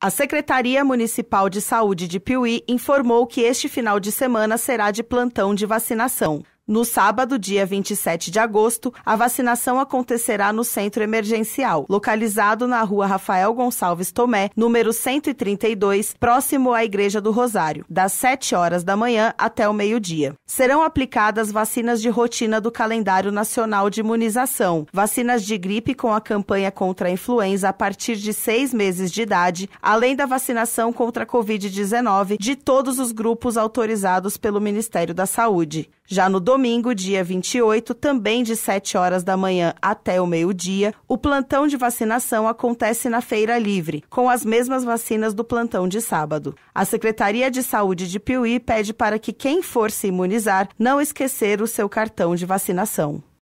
A Secretaria Municipal de Saúde de Piuí informou que este final de semana será de plantão de vacinação. No sábado, dia 27 de agosto, a vacinação acontecerá no centro emergencial, localizado na rua Rafael Gonçalves Tomé, número 132, próximo à Igreja do Rosário, das 7 horas da manhã até o meio-dia. Serão aplicadas vacinas de rotina do calendário nacional de imunização, vacinas de gripe com a campanha contra a influenza a partir de seis meses de idade, além da vacinação contra a Covid-19 de todos os grupos autorizados pelo Ministério da Saúde. Já no domingo, dia 28, também de 7 horas da manhã até o meio-dia, o plantão de vacinação acontece na Feira Livre, com as mesmas vacinas do plantão de sábado. A Secretaria de Saúde de Piuí pede para que quem for se imunizar não esquecer o seu cartão de vacinação.